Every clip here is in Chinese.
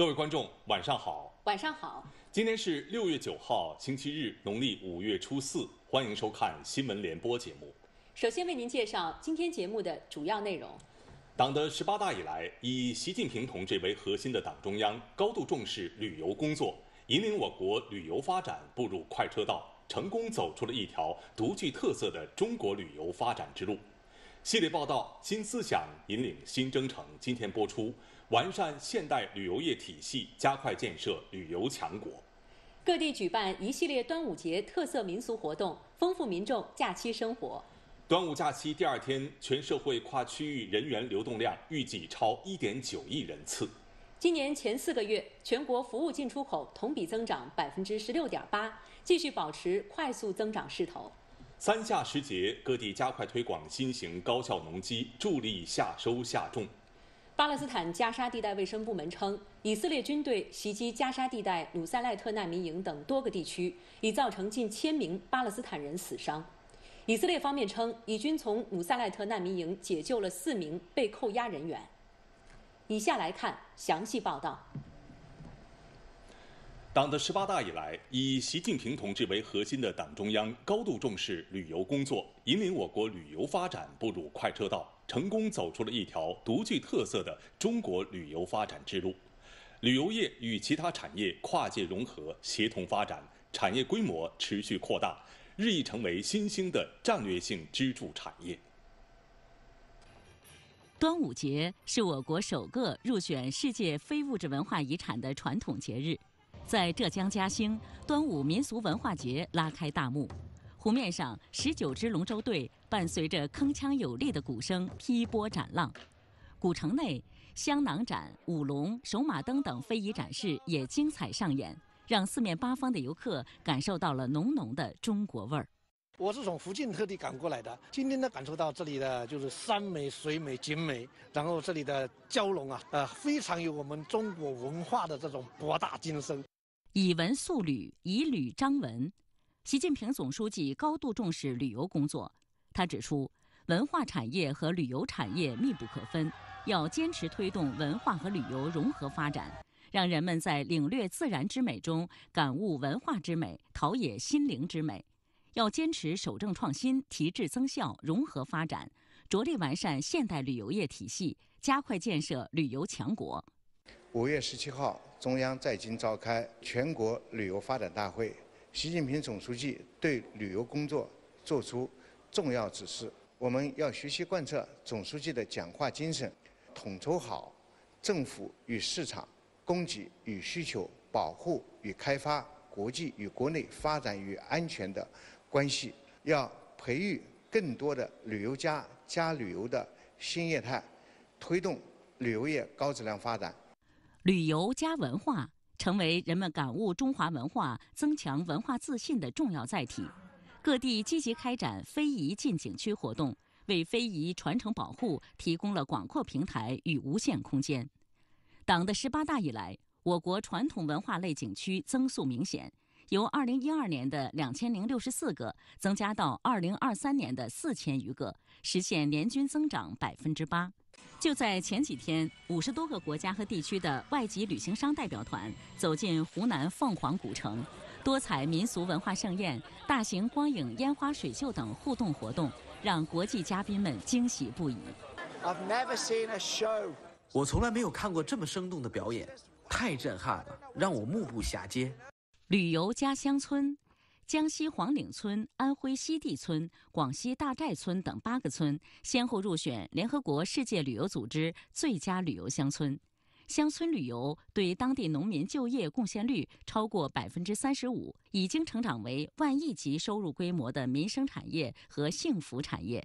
各位观众，晚上好。晚上好。今天是六月九号，星期日，农历五月初四。欢迎收看新闻联播节目。首先为您介绍今天节目的主要内容。党的十八大以来，以习近平同志为核心的党中央高度重视旅游工作，引领我国旅游发展步入快车道，成功走出了一条独具特色的中国旅游发展之路。系列报道《新思想引领新征程》，今天播出。完善现代旅游业体系，加快建设旅游强国。各地举办一系列端午节特色民俗活动，丰富民众假期生活。端午假期第二天，全社会跨区域人员流动量预计超一点九亿人次。今年前四个月，全国服务进出口同比增长百分之十六点八，继续保持快速增长势头。三夏时节，各地加快推广新型高效农机，助力夏收夏种。巴勒斯坦加沙地带卫生部门称，以色列军队袭击加沙地带鲁塞赖特难民营等多个地区，已造成近千名巴勒斯坦人死伤。以色列方面称，以军从鲁塞赖特难民营解救了四名被扣押人员。以下来看详细报道。党的十八大以来，以习近平同志为核心的党中央高度重视旅游工作，引领我国旅游发展步入快车道。成功走出了一条独具特色的中国旅游发展之路，旅游业与其他产业跨界融合、协同发展，产业规模持续扩大，日益成为新兴的战略性支柱产业。端午节是我国首个入选世界非物质文化遗产的传统节日，在浙江嘉兴，端午民俗文化节拉开大幕。湖面上，十九支龙舟队伴随着铿锵有力的鼓声劈波斩浪。古城内，香囊展、舞龙、手马灯等非遗展示也精彩上演，让四面八方的游客感受到了浓浓的中国味儿。我是从福建特地赶过来的，今天呢，感受到这里的就是山美、水美、景美，然后这里的蛟龙啊，呃，非常有我们中国文化的这种博大精深。以文塑旅，以旅张文。习近平总书记高度重视旅游工作，他指出，文化产业和旅游产业密不可分，要坚持推动文化和旅游融合发展，让人们在领略自然之美中感悟文化之美，陶冶心灵之美。要坚持守正创新、提质增效、融合发展，着力完善现代旅游业体系，加快建设旅游强国。五月十七号，中央在京召开全国旅游发展大会。习近平总书记对旅游工作作出重要指示，我们要学习贯彻总书记的讲话精神，统筹好政府与市场、供给与需求、保护与开发、国际与国内、发展与安全的关系，要培育更多的旅游加加旅游的新业态，推动旅游业高质量发展。旅游加文化。成为人们感悟中华文化、增强文化自信的重要载体。各地积极开展非遗进景区活动，为非遗传承保护提供了广阔平台与无限空间。党的十八大以来，我国传统文化类景区增速明显。由二零一二年的两千零六十四个增加到二零二三年的四千余个，实现年均增长百分之八。就在前几天，五十多个国家和地区的外籍旅行商代表团走进湖南凤凰古城，多彩民俗文化盛宴、大型光影烟花水秀等互动活动，让国际嘉宾们惊喜不已。I've never seen a show。我从来没有看过这么生动的表演，太震撼了，让我目不暇接。旅游加乡村，江西黄岭村、安徽西递村、广西大寨村等八个村先后入选联合国世界旅游组织最佳旅游乡村。乡村旅游对当地农民就业贡献率超过百分之三十五，已经成长为万亿级收入规模的民生产业和幸福产业。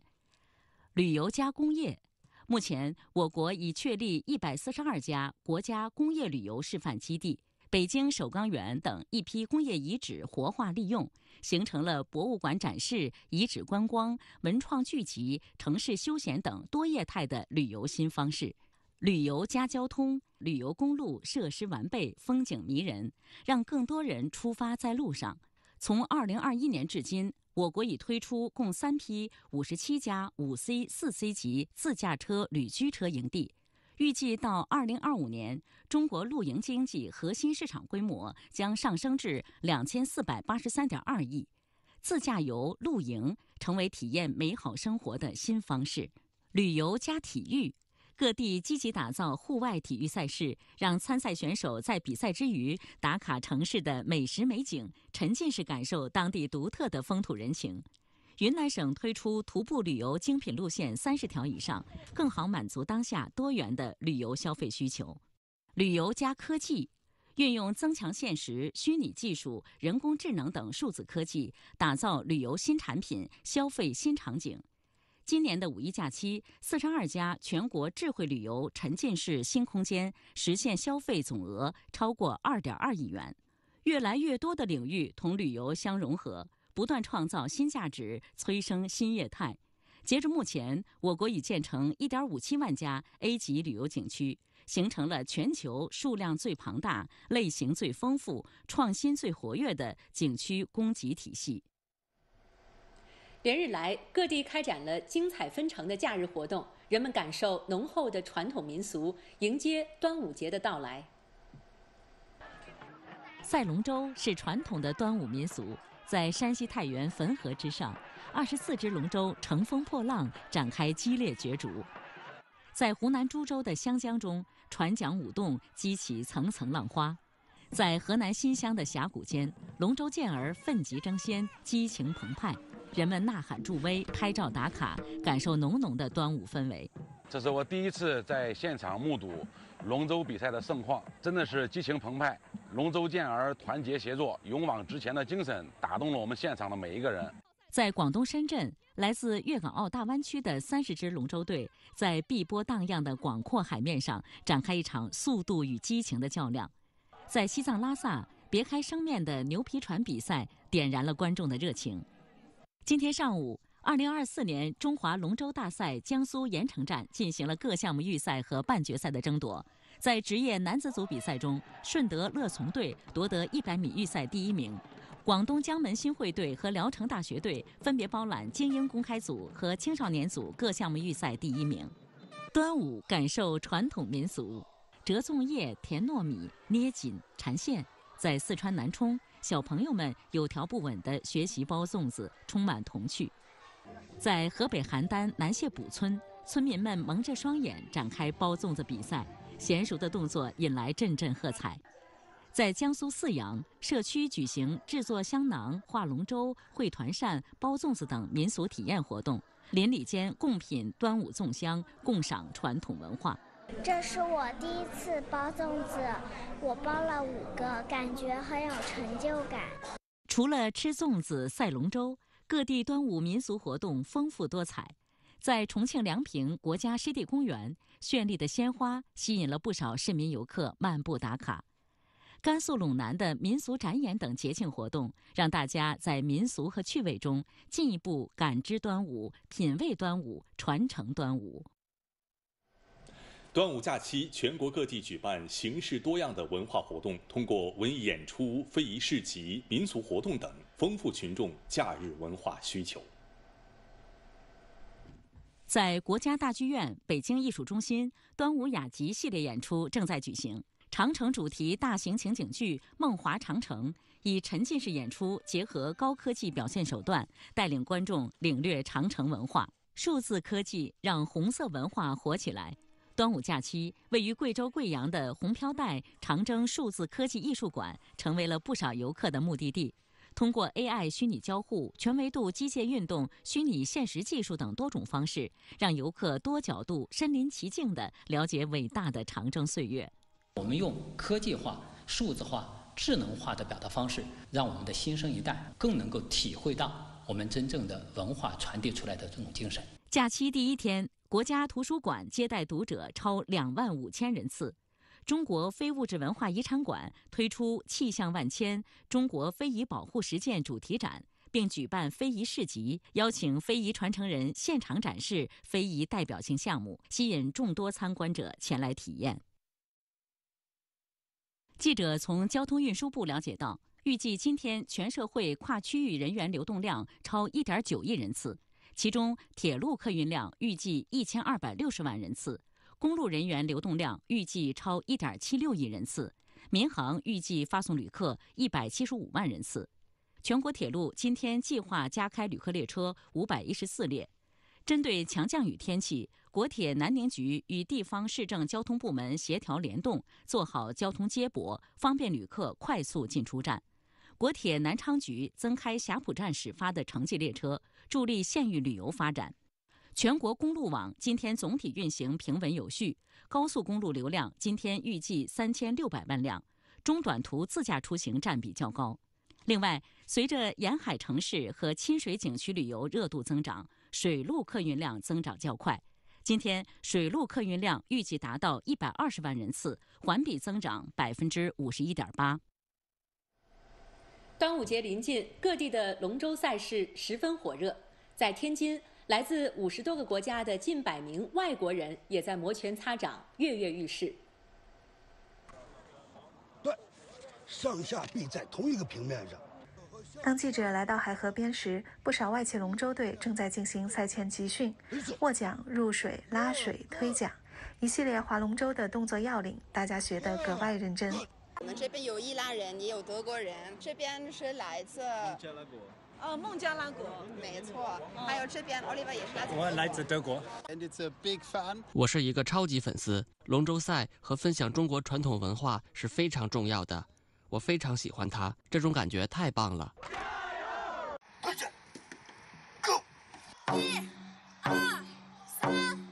旅游加工业，目前我国已确立一百四十二家国家工业旅游示范基地。北京首钢园等一批工业遗址活化利用，形成了博物馆展示、遗址观光、文创聚集、城市休闲等多业态的旅游新方式。旅游加交通，旅游公路设施完备，风景迷人，让更多人出发在路上。从二零二一年至今，我国已推出共三批五十七家五 C、四 C 级自驾车旅居车营地。预计到二零二五年，中国露营经济核心市场规模将上升至两千四百八十三点二亿。自驾游、露营成为体验美好生活的新方式。旅游加体育，各地积极打造户外体育赛事，让参赛选手在比赛之余打卡城市的美食美景，沉浸式感受当地独特的风土人情。云南省推出徒步旅游精品路线三十条以上，更好满足当下多元的旅游消费需求。旅游加科技，运用增强现实、虚拟技术、人工智能等数字科技，打造旅游新产品、消费新场景。今年的五一假期，四十二家全国智慧旅游沉浸式新空间实现消费总额超过二点二亿元。越来越多的领域同旅游相融合。不断创造新价值，催生新业态。截至目前，我国已建成1.57万家 A 级旅游景区，形成了全球数量最庞大、类型最丰富、创新最活跃的景区供给体系。连日来，各地开展了精彩纷呈的假日活动，人们感受浓厚的传统民俗，迎接端午节的到来。赛龙舟是传统的端午民俗。在山西太原汾河之上，二十四支龙舟乘风破浪，展开激烈角逐；在湖南株洲的湘江中，船桨舞动，激起层层浪花；在河南新乡的峡谷间，龙舟健儿奋楫争先，激情澎湃。人们呐喊助威，拍照打卡，感受浓浓的端午氛围。这是我第一次在现场目睹龙舟比赛的盛况，真的是激情澎湃。龙舟健儿团结协作、勇往直前的精神，打动了我们现场的每一个人。在广东深圳，来自粤港澳大湾区的三十支龙舟队，在碧波荡漾的广阔海面上展开一场速度与激情的较量。在西藏拉萨，别开生面的牛皮船比赛点燃了观众的热情。今天上午。二零二四年中华龙舟大赛江苏盐城站进行了各项目预赛和半决赛的争夺。在职业男子组比赛中，顺德乐从队夺得100米预赛第一名；广东江门新会队和聊城大学队分别包揽精英公开组和青少年组各项目预赛第一名。端午感受传统民俗，折粽叶、甜糯米、捏紧、缠线。在四川南充，小朋友们有条不紊地学习包粽子，充满童趣。在河北邯郸南谢堡村，村民们蒙着双眼展开包粽子比赛，娴熟的动作引来阵阵喝彩。在江苏泗阳社区举行制作香囊、画龙舟、绘团扇、包粽子等民俗体验活动，邻里间共品端午粽香，共赏传统文化。这是我第一次包粽子，我包了五个，感觉很有成就感。除了吃粽子、赛龙舟。各地端午民俗活动丰富多彩，在重庆梁平国家湿地公园，绚丽的鲜花吸引了不少市民游客漫步打卡。甘肃陇南的民俗展演等节庆活动，让大家在民俗和趣味中进一步感知端午、品味端午、传承端午。端午假期，全国各地举办形式多样的文化活动，通过文艺演出、非遗市集、民俗活动等。丰富群众假日文化需求。在国家大剧院、北京艺术中心，端午雅集系列演出正在举行。长城主题大型情景剧《梦华长城》以沉浸式演出结合高科技表现手段，带领观众领略长城文化。数字科技让红色文化火起来。端午假期，位于贵州贵阳的红飘带长征数字科技艺术馆成为了不少游客的目的地。通过 AI 虚拟交互、全维度机械运动、虚拟现实技术等多种方式，让游客多角度、身临其境地了解伟大的长征岁月。我们用科技化、数字化、智能化的表达方式，让我们的新生一代更能够体会到我们真正的文化传递出来的这种精神。假期第一天，国家图书馆接待读者超两万五千人次。中国非物质文化遗产馆推出“气象万千：中国非遗保护实践”主题展，并举办非遗市集，邀请非遗传承人现场展示非遗代表性项目，吸引众多参观者前来体验。记者从交通运输部了解到，预计今天全社会跨区域人员流动量超1.9亿人次，其中铁路客运量预计1260万人次。公路人员流动量预计超一点七六亿人次，民航预计发送旅客一百七十五万人次。全国铁路今天计划加开旅客列车五百一十四列。针对强降雨天气，国铁南宁局与地方市政交通部门协调联动，做好交通接驳，方便旅客快速进出站。国铁南昌局增开霞浦站始发的城际列车，助力县域旅游发展。全国公路网今天总体运行平稳有序，高速公路流量今天预计三千六百万辆，中短途自驾出行占比较高。另外，随着沿海城市和亲水景区旅游热度增长，水路客运量增长较快。今天水路客运量预计达到一百二十万人次，环比增长百分之五十一点八。端午节临近，各地的龙舟赛事十分火热，在天津。来自五十多个国家的近百名外国人，也在摩拳擦掌、跃跃欲试。对，上下臂在同一个平面上。当记者来到海河边时，不少外企龙舟队正在进行赛前集训，握桨、入水、拉水、推桨，一系列划龙舟的动作要领，大家学得格外认真。我们这边有伊拉人，也有德国人，这边是来自。哦，孟加拉国没错，还有这边奥利维也是来自。我来自德国，我是一个超级粉丝。龙舟赛和分享中国传统文化是非常重要的，我非常喜欢它，这种感觉太棒了。加油，快点，Go！一、二、三。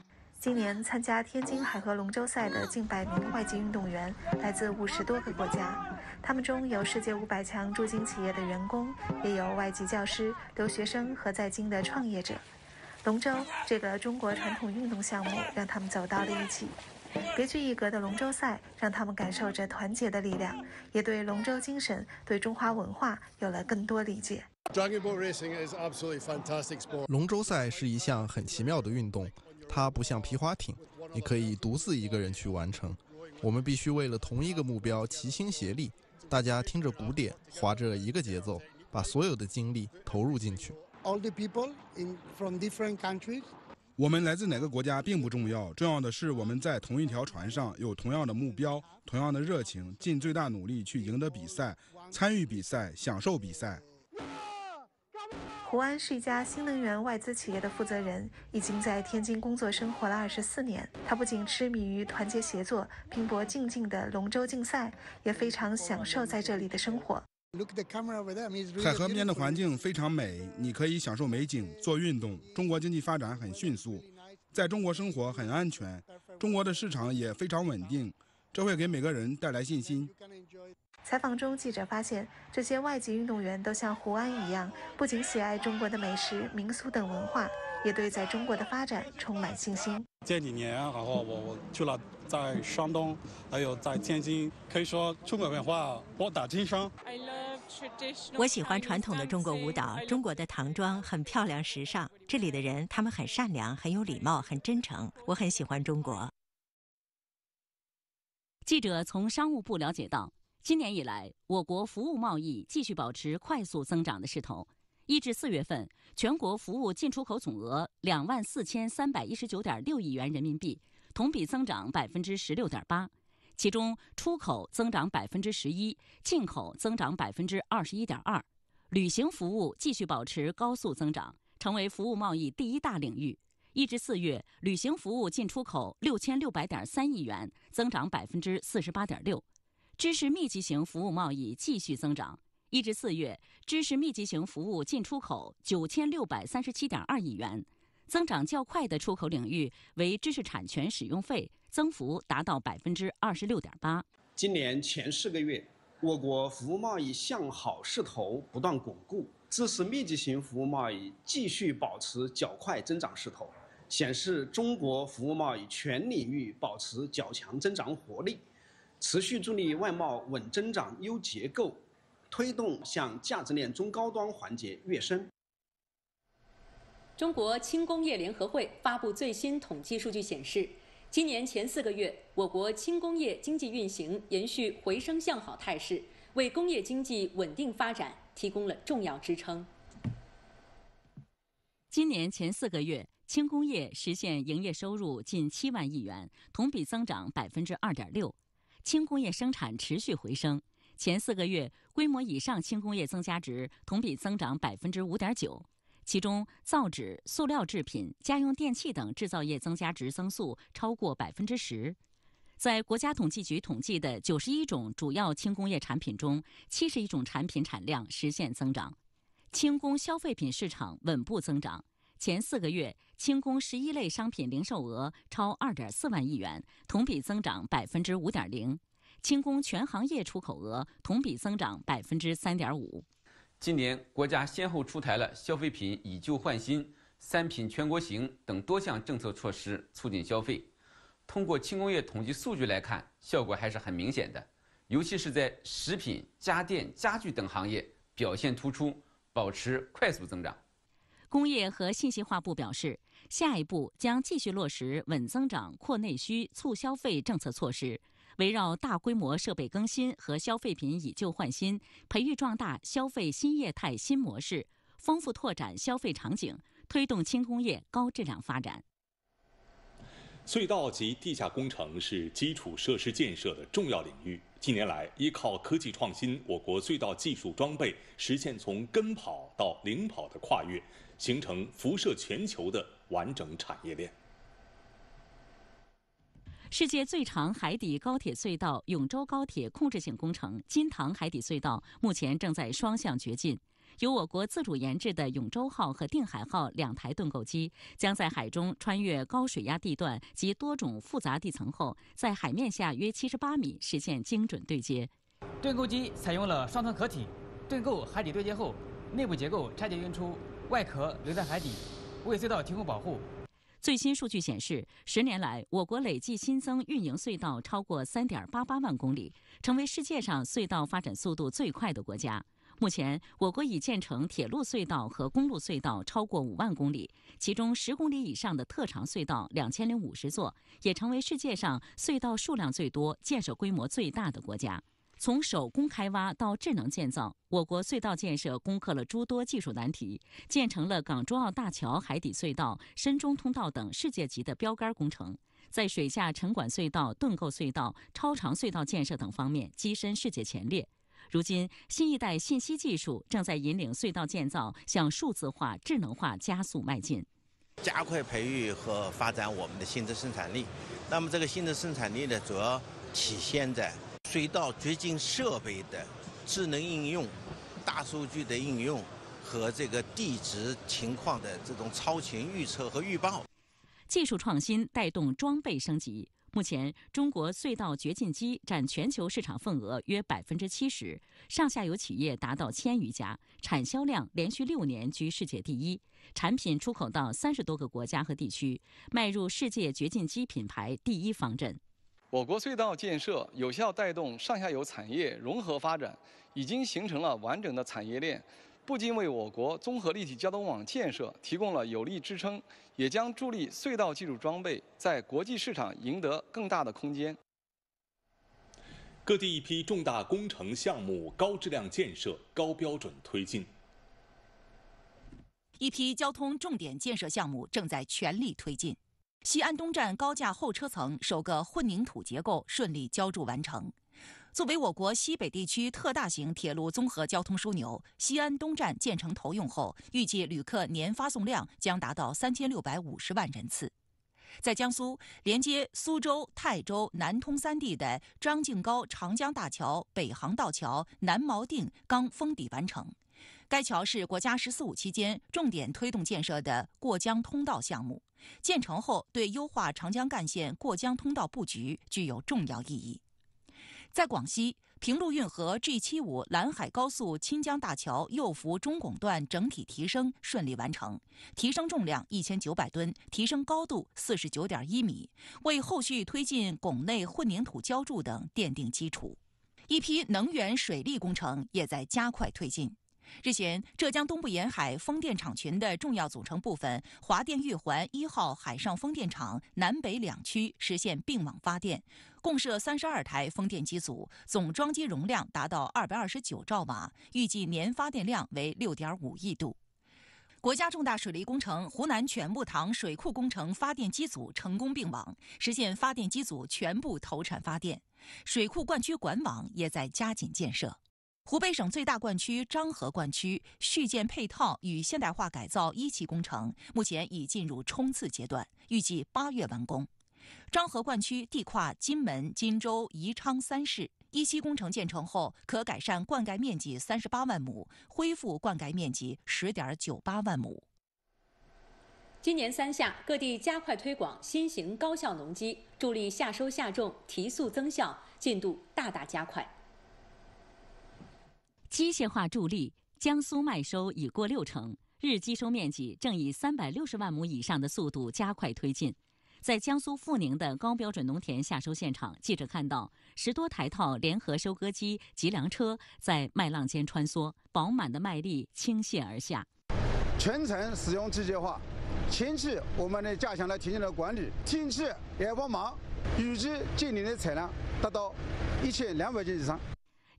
今年参加天津海河龙舟赛的近百名外籍运动员，来自五十多个国家。他们中有世界五百强驻京企业的员工，也有外籍教师、留学生和在京的创业者。龙舟这个中国传统运动项目，让他们走到了一起。别具一格的龙舟赛，让他们感受着团结的力量，也对龙舟精神、对中华文化有了更多理解。龙舟赛是一项很奇妙的运动。它不像皮划艇，你可以独自一个人去完成。我们必须为了同一个目标齐心协力。大家听着鼓点，划着一个节奏，把所有的精力投入进去。我们来自哪个国家并不重要，重要的是我们在同一条船上有同样的目标、同样的热情，尽最大努力去赢得比赛、参与比赛、享受比赛。国安是一家新能源外资企业的负责人，已经在天津工作生活了二十四年。他不仅痴迷于团结协作、拼搏竞技的龙舟竞赛，也非常享受在这里的生活。海河边的环境非常美，你可以享受美景、做运动。中国经济发展很迅速，在中国生活很安全，中国的市场也非常稳定。这会给每个人带来信心。采访中，记者发现，这些外籍运动员都像胡安一样，不仅喜爱中国的美食、民俗等文化，也对在中国的发展充满信心。这几年，然后我我去了在山东，还有在天津，可以说中国文化博大精深。我喜欢传统的中国舞蹈，中国的唐装很漂亮、时尚。这里的人，他们很善良、很有礼貌、很真诚，我很喜欢中国。记者从商务部了解到，今年以来，我国服务贸易继续保持快速增长的势头。一至四月份，全国服务进出口总额两万四千三百一十九点六亿元人民币，同比增长百分之十六点八，其中出口增长百分之十一，进口增长百分之二十一点二。旅行服务继续保持高速增长，成为服务贸易第一大领域。一至四月，旅行服务进出口六千六百点三亿元，增长百分之四十八点六。知识密集型服务贸易继续增长。一至四月，知识密集型服务进出口九千六百三十七点二亿元，增长较快的出口领域为知识产权使用费，增幅达到百分之二十六点八。今年前四个月，我国服务贸易向好势头不断巩固，知识密集型服务贸易继续保持较快增长势头。显示中国服务贸易全领域保持较强增长活力，持续助力外贸稳增长优结构，推动向价值链中高端环节跃升。中国轻工业联合会发布最新统计数据显示，今年前四个月，我国轻工业经济运行延续回升向好态势，为工业经济稳定发展提供了重要支撑。今年前四个月。轻工业实现营业收入近七万亿元，同比增长百分之二点六。轻工业生产持续回升，前四个月规模以上轻工业增加值同比增长百分之五点九，其中造纸、塑料制品、家用电器等制造业增加值增速超过百分之十。在国家统计局统计的九十一种主要轻工业产品中，七十一种产品产量实现增长。轻工消费品市场稳步增长，前四个月。轻工十一类商品零售额超二点四万亿元，同比增长百分之五点零；轻工全行业出口额同比增长百分之三点五。今年，国家先后出台了消费品以旧换新、三品全国行等多项政策措施，促进消费。通过轻工业统计数据来看，效果还是很明显的，尤其是在食品、家电、家具等行业表现突出，保持快速增长。工业和信息化部表示，下一步将继续落实稳增长、扩内需、促消费政策措施，围绕大规模设备更新和消费品以旧换新，培育壮大消费新业态新模式，丰富拓展消费场景，推动轻工业高质量发展。隧道及地下工程是基础设施建设的重要领域。近年来，依靠科技创新，我国隧道技术装备实现从跟跑到领跑的跨越。形成辐射全球的完整产业链。世界最长海底高铁隧道——永州高铁控制性工程金塘海底隧道目前正在双向掘进。由我国自主研制的“永州号”和“定海号”两台盾构机将在海中穿越高水压地段及多种复杂地层后，在海面下约七十八米实现精准对接。盾构机采用了双层壳体，盾构海底对接后，内部结构拆解运出。外壳留在海底，为隧道提供保护。最新数据显示，十年来，我国累计新增运营隧道超过3.88万公里，成为世界上隧道发展速度最快的国家。目前，我国已建成铁路隧道和公路隧道超过5万公里，其中十公里以上的特长隧道2050座，也成为世界上隧道数量最多、建设规模最大的国家。从手工开挖到智能建造，我国隧道建设攻克了诸多技术难题，建成了港珠澳大桥海底隧道、深中通道等世界级的标杆工程，在水下沉管隧道、盾构隧道、超长隧道建设等方面跻身世界前列。如今，新一代信息技术正在引领隧道建造向数字化、智能化加速迈进，加快培育和发展我们的新的生产力。那么，这个新的生产力呢，主要体现在。隧道掘进设备的智能应用、大数据的应用和这个地质情况的这种超前预测和预报，技术创新带动装备升级。目前，中国隧道掘进机占全球市场份额约百分之七十，上下游企业达到千余家，产销量连续六年居世界第一，产品出口到三十多个国家和地区，迈入世界掘进机品牌第一方阵。我国隧道建设有效带动上下游产业融合发展，已经形成了完整的产业链，不仅为我国综合立体交通网建设提供了有力支撑，也将助力隧道技术装备在国际市场赢得更大的空间。各地一批重大工程项目高质量建设、高标准推进，一批交通重点建设项目正在全力推进。西安东站高架候车层首个混凝土结构顺利浇筑完成。作为我国西北地区特大型铁路综合交通枢纽，西安东站建成投用后，预计旅客年发送量将达到三千六百五十万人次。在江苏，连接苏州、泰州、南通三地的张静高长江大桥北航道桥南锚定刚封底完成。该桥是国家“十四五”期间重点推动建设的过江通道项目，建成后对优化长江干线过江通道布局具有重要意义。在广西，平陆运河 G 七五蓝海高速钦江大桥右幅中拱段整体提升顺利完成，提升重量一千九百吨，提升高度四十九点一米，为后续推进拱内混凝土浇筑等奠定基础。一批能源水利工程也在加快推进。日前，浙江东部沿海风电场群的重要组成部分——华电玉环一号海上风电场南北两区实现并网发电，共设三十二台风电机组，总装机容量达到二百二十九兆瓦，预计年发电量为六点五亿度。国家重大水利工程湖南全木塘水库工程发电机组成功并网，实现发电机组全部投产发电，水库灌区管网也在加紧建设。湖北省最大灌区漳河灌区续建配套与现代化改造一期工程目前已进入冲刺阶段，预计八月完工。漳河灌区地跨荆门、荆州、宜昌三市，一期工程建成后可改善灌溉面积三十八万亩，恢复灌溉面积十点九八万亩。今年三夏，各地加快推广新型高效农机，助力夏收夏种提速增效，进度大大加快。机械化助力，江苏麦收已过六成，日机收面积正以三百六十万亩以上的速度加快推进。在江苏阜宁的高标准农田下收现场，记者看到十多台套联合收割机、集粮车在麦浪间穿梭，饱满的麦粒倾泻而下。全程使用机械化，前期我们呢加强了田间的管理，天气也帮忙，预计今年的产量达到一千两百斤以上。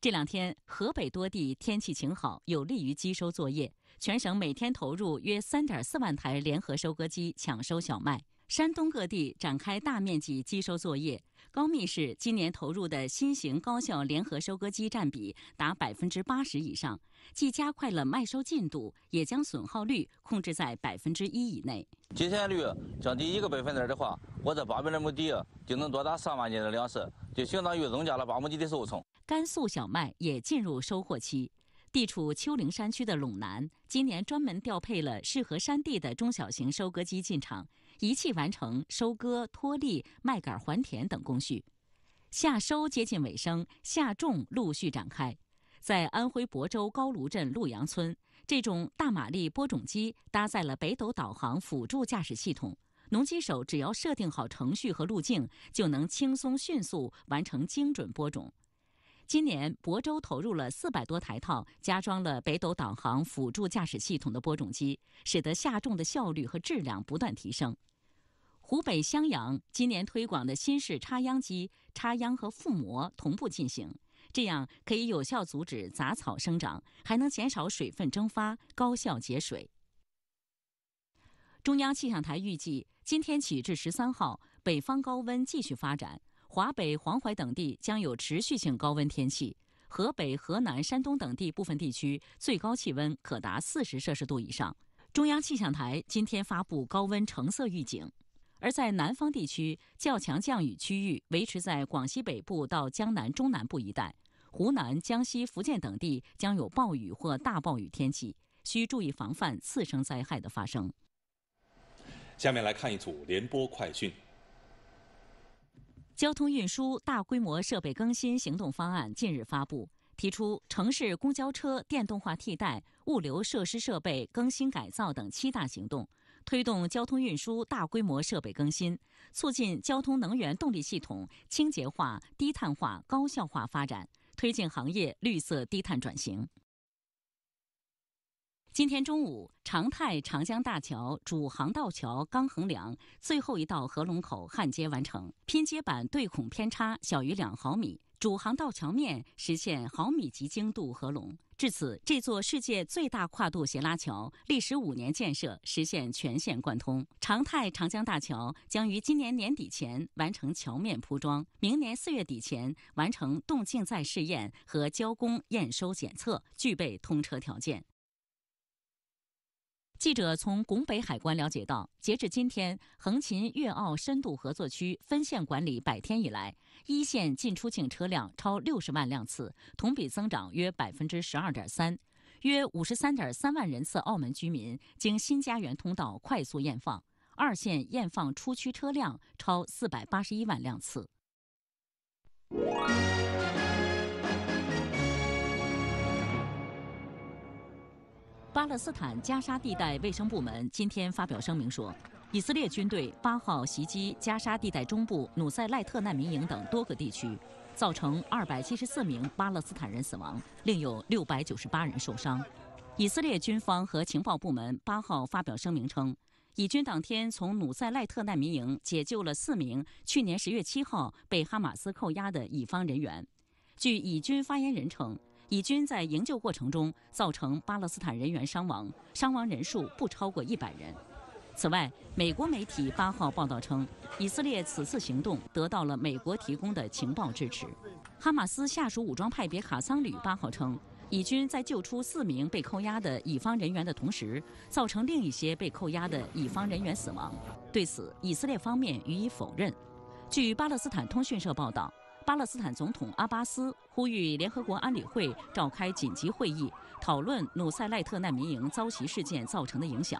这两天，河北多地天气晴好，有利于机收作业。全省每天投入约三点四万台联合收割机抢收小麦。山东各地展开大面积机收作业。高密市今年投入的新型高效联合收割机占比达百分之八十以上，既加快了麦收进度，也将损耗率控制在百分之一以内。节线率降低一个百分点的话，我这八百亩地就能多达上万斤的粮食，就相当于增加了八亩地的收成。甘肃小麦也进入收获期，地处丘陵山区的陇南，今年专门调配了适合山地的中小型收割机进场，一气完成收割、脱粒、麦秆还田等工序。夏收接近尾声，夏种陆续展开。在安徽亳州高炉镇陆阳村，这种大马力播种机搭载了北斗导航辅助驾驶系统，农机手只要设定好程序和路径，就能轻松迅速完成精准播种。今年，亳州投入了四百多台套加装了北斗导航辅助驾驶系统的播种机，使得下种的效率和质量不断提升。湖北襄阳今年推广的新式插秧机，插秧和覆膜同步进行，这样可以有效阻止杂草生长，还能减少水分蒸发，高效节水。中央气象台预计，今天起至十三号，北方高温继续发展。华北、黄淮等地将有持续性高温天气，河北、河南、山东等地部分地区最高气温可达四十摄氏度以上。中央气象台今天发布高温橙色预警，而在南方地区，较强降雨区域维持在广西北部到江南中南部一带，湖南、江西、福建等地将有暴雨或大暴雨天气，需注意防范次生灾害的发生。下面来看一组联播快讯。交通运输大规模设备更新行动方案近日发布，提出城市公交车电动化替代、物流设施设备更新改造等七大行动，推动交通运输大规模设备更新，促进交通能源动力系统清洁化、低碳化、高效化发展，推进行业绿色低碳转型。今天中午，长泰长江大桥主航道桥钢横梁最后一道合龙口焊接完成，拼接板对孔偏差小于两毫米，主航道桥面实现毫米级精度合龙。至此，这座世界最大跨度斜拉桥历时五年建设，实现全线贯通。长泰长江大桥将于今年年底前完成桥面铺装，明年四月底前完成动静载试验和交工验收检测，具备通车条件。记者从拱北海关了解到，截至今天，横琴粤澳深度合作区分线管理百天以来，一线进出境车辆超六十万辆次，同比增长约百分之十二点三，约五十三点三万人次澳门居民经新家园通道快速验放；二线验放出区车辆超四百八十一万辆次。巴勒斯坦加沙地带卫生部门今天发表声明说，以色列军队八号袭击加沙地带中部努塞赖特难民营等多个地区，造成二百七十四名巴勒斯坦人死亡，另有六百九十八人受伤。以色列军方和情报部门八号发表声明称，以军当天从努塞赖特难民营解救了四名去年十月七号被哈马斯扣押的以方人员。据以军发言人称。以军在营救过程中造成巴勒斯坦人员伤亡，伤亡人数不超过一百人。此外，美国媒体八号报道称，以色列此次行动得到了美国提供的情报支持。哈马斯下属武装派别卡桑旅八号称，以军在救出四名被扣押的乙方人员的同时，造成另一些被扣押的乙方人员死亡。对此，以色列方面予以否认。据巴勒斯坦通讯社报道。巴勒斯坦总统阿巴斯呼吁联合国安理会召开紧急会议，讨论努塞赖特难民营遭袭事件造成的影响。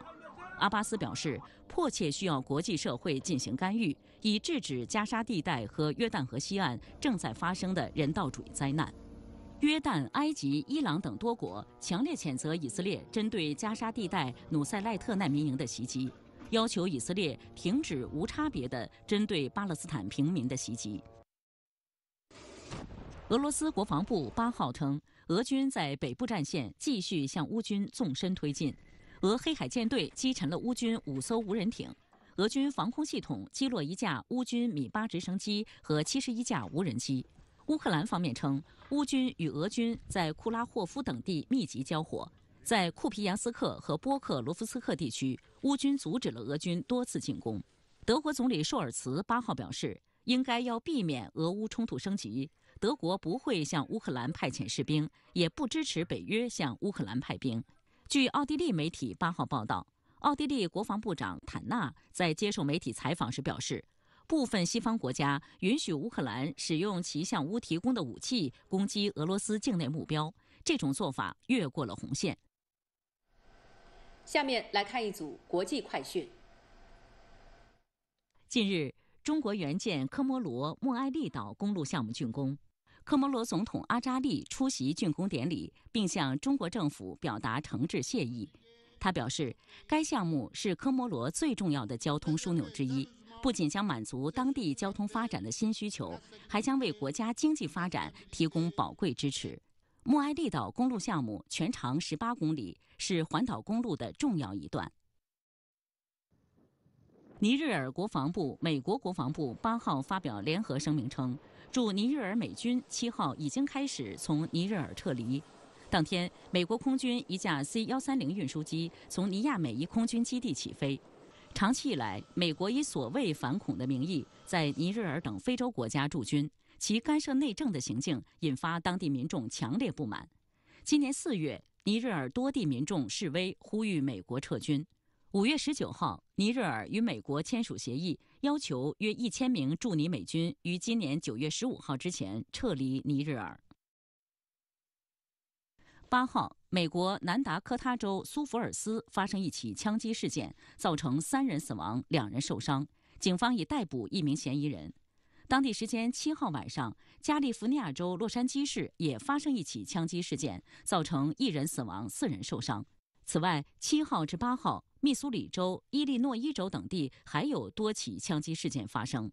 阿巴斯表示，迫切需要国际社会进行干预，以制止加沙地带和约旦河西岸正在发生的人道主义灾难。约旦、埃及、伊朗等多国强烈谴责以色列针对加沙地带努塞赖特难民营的袭击，要求以色列停止无差别的针对巴勒斯坦平民的袭击。俄罗斯国防部八号称，俄军在北部战线继续向乌军纵深推进，俄黑海舰队击沉了乌军五艘无人艇，俄军防空系统击落一架乌军米八直升机和七十一架无人机。乌克兰方面称，乌军与俄军在库拉霍夫等地密集交火，在库皮扬斯克和波克罗夫斯克地区，乌军阻止了俄军多次进攻。德国总理朔尔茨八号表示。应该要避免俄乌冲突升级。德国不会向乌克兰派遣士兵，也不支持北约向乌克兰派兵。据奥地利媒体八号报道，奥地利国防部长坦纳在接受媒体采访时表示，部分西方国家允许乌克兰使用其向乌提供的武器攻击俄罗斯境内目标，这种做法越过了红线。下面来看一组国际快讯。近日。中国援建科摩罗莫埃利岛公路项目竣工，科摩罗总统阿扎利出席竣工典礼，并向中国政府表达诚挚谢意。他表示，该项目是科摩罗最重要的交通枢纽之一，不仅将满足当地交通发展的新需求，还将为国家经济发展提供宝贵支持。莫埃利岛公路项目全长十八公里，是环岛公路的重要一段。尼日尔国防部、美国国防部八号发表联合声明称，驻尼日尔美军七号已经开始从尼日尔撤离。当天，美国空军一架 C-130 运输机从尼亚美伊空军基地起飞。长期以来，美国以所谓反恐的名义在尼日尔等非洲国家驻军，其干涉内政的行径引发当地民众强烈不满。今年四月，尼日尔多地民众示威，呼吁美国撤军。五月十九号，尼日尔与美国签署协议，要求约一千名驻尼美军于今年九月十五号之前撤离尼日尔。八号，美国南达科他州苏福尔斯发生一起枪击事件，造成三人死亡，两人受伤，警方已逮捕一名嫌疑人。当地时间七号晚上，加利福尼亚州洛杉矶市也发生一起枪击事件，造成一人死亡，四人受伤。此外，七号至八号，密苏里州、伊利诺伊州等地还有多起枪击事件发生。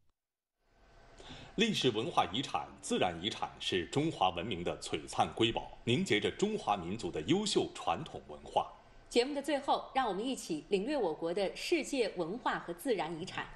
历史文化遗产、自然遗产是中华文明的璀璨瑰宝，凝结着中华民族的优秀传统文化。节目的最后，让我们一起领略我国的世界文化和自然遗产。